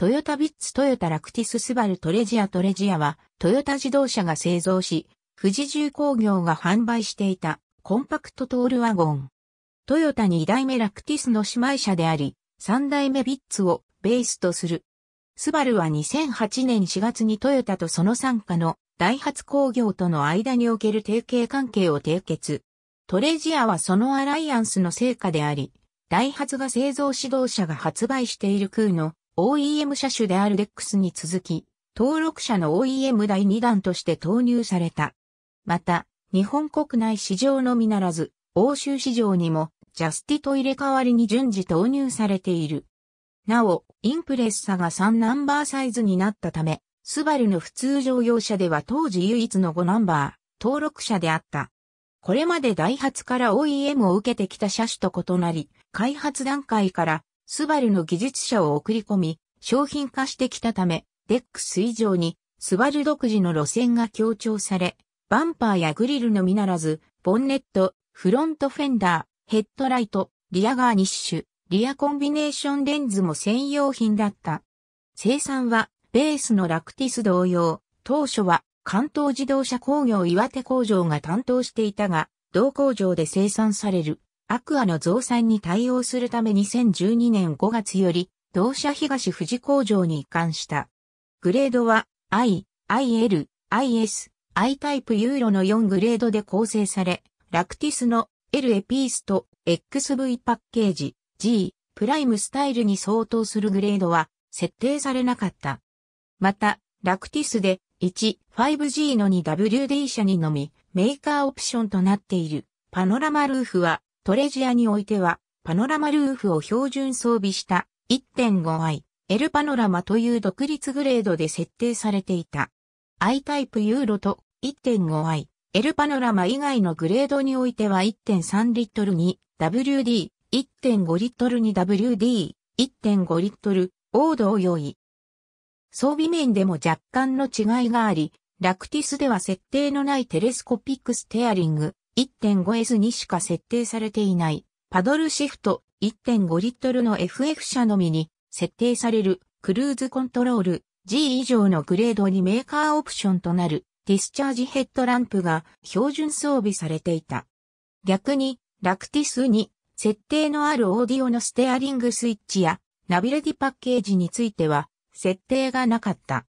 トヨタビッツトヨタラクティススバルトレジアトレジアはトヨタ自動車が製造し、富士重工業が販売していたコンパクトトールワゴン。トヨタ2代目ラクティスの姉妹車であり、3代目ビッツをベースとする。スバルは2008年4月にトヨタとその参加のダイハツ工業との間における提携関係を締結。トレジアはそのアライアンスの成果であり、ダイハツが製造指導者が発売している空の OEM 車種である DEX に続き、登録者の OEM 第2弾として投入された。また、日本国内市場のみならず、欧州市場にも、ジャスティと入れ替わりに順次投入されている。なお、インプレッサが3ナンバーサイズになったため、スバルの普通乗用車では当時唯一の5ナンバー、登録車であった。これまでダイハツから OEM を受けてきた車種と異なり、開発段階からスバルの技術者を送り込み、商品化してきたため、デックス以上に、スバル独自の路線が強調され、バンパーやグリルのみならず、ボンネット、フロントフェンダー、ヘッドライト、リアガーニッシュ、リアコンビネーションレンズも専用品だった。生産は、ベースのラクティス同様、当初は関東自動車工業岩手工場が担当していたが、同工場で生産されるアクアの増産に対応するため2012年5月より、同社東富士工場に移管した。グレードは I、IL、IS、I タイプユーロの4グレードで構成され、ラクティスの L エピースと XV パッケージ G プライムスタイルに相当するグレードは設定されなかった。また、ラクティスで 1.5G の 2WD 車にのみメーカーオプションとなっているパノラマルーフはトレジアにおいては、パノラマルーフを標準装備した 1.5i、L パノラマという独立グレードで設定されていた。i タイプユーロと 1.5i、L パノラマ以外のグレードにおいては1.3リットルに WD、1.5リットルに WD、1.5リットル、オードを用意。装備面でも若干の違いがあり、ラクティスでは設定のないテレスコピックステアリング、1.5S にしか設定されていない、パドルシフト1.5リットルの FF 車のみに設定されるクルーズコントロール G 以上のグレードにメーカーオプションとなるディスチャージヘッドランプが標準装備されていた。逆にラクティスに設定のあるオーディオのステアリングスイッチやナビレディパッケージについては設定がなかった。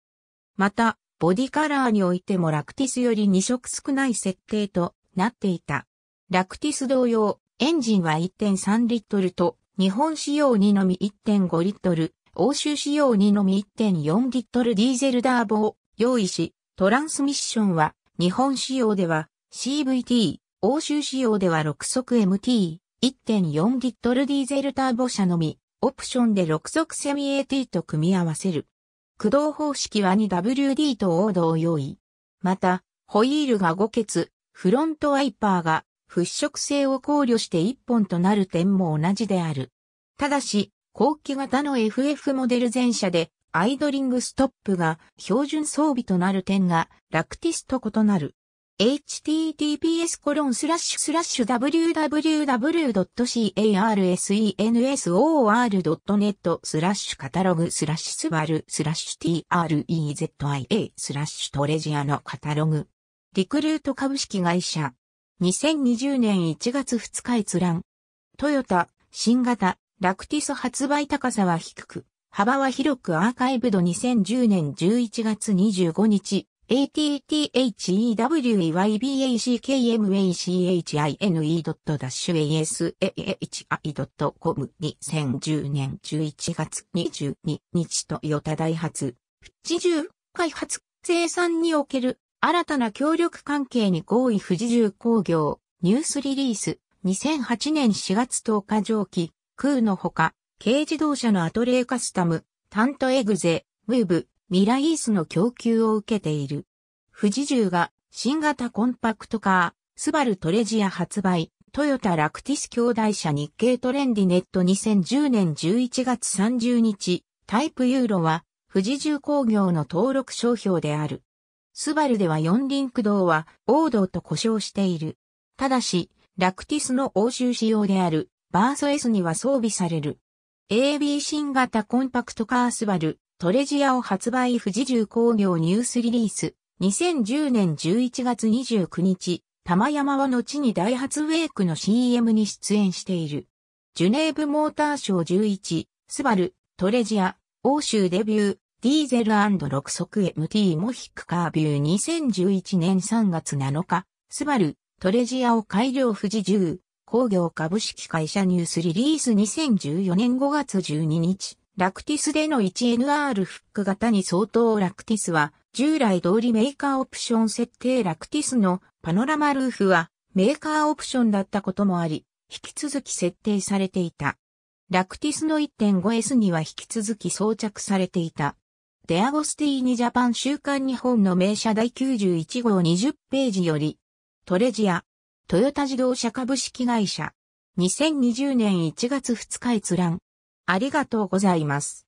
また、ボディカラーにおいてもラクティスより2色少ない設定となっていた。ラクティス同様、エンジンは1.3リットルと、日本仕様にのみ1.5リットル、欧州仕様にのみ1.4リットルディーゼルダーボを用意し、トランスミッションは、日本仕様では CVT、欧州仕様では6速 MT、1.4リットルディーゼルターボ車のみ、オプションで6速セミ AT と組み合わせる。駆動方式は 2WD とオードを用意。また、ホイールが5欠、フロントワイパーが払拭性を考慮して1本となる点も同じである。ただし、後期型の FF モデル全車でアイドリングストップが標準装備となる点がラクティスと異なる。https コロンスラッシュスラッシュ www.carsensor.net スラッシュカタログスラッシュスバルスラッシュ trezia スラッシュトレジアのカタログリクルート株式会社。2020年1月2日閲覧。トヨタ、新型、ラクティス発売高さは低く、幅は広くアーカイブド2010年11月25日、a t t h e w e y b a c k m a c h i n e d a s h i c o m 2 0 1 0年11月22日トヨタ大発、不知重開発、生産における新たな協力関係に合意富士重工業、ニュースリリース、2008年4月10日上記、空のほか、軽自動車のアトレーカスタム、タントエグゼ、ムーブ、ミライースの供給を受けている。富士重が新型コンパクトカー、スバルトレジア発売、トヨタラクティス兄弟社日経トレンディネット2010年11月30日、タイプユーロは富士重工業の登録商標である。スバルでは四輪駆動は王道と呼称している。ただし、ラクティスの欧州仕様であるバーソ S には装備される。AB 新型コンパクトカースバル、トレジアを発売富士重工業ニュースリリース。2010年11月29日、玉山は後にダイハツウェイクの CM に出演している。ジュネーブモーターショー11、スバル、トレジア、欧州デビュー、ディーゼル &6 速 MT モヒックカービュー2011年3月7日、スバル、トレジアを改良富士10、工業株式会社ニュースリリース2014年5月12日、ラクティスでの 1NR フック型に相当ラクティスは、従来通りメーカーオプション設定ラクティスのパノラマルーフはメーカーオプションだったこともあり、引き続き設定されていた。ラクティスの 1.5S には引き続き装着されていた。デアゴスティーニジャパン週刊日本の名車第91号20ページより、トレジア、トヨタ自動車株式会社、2020年1月2日閲覧。ありがとうございます。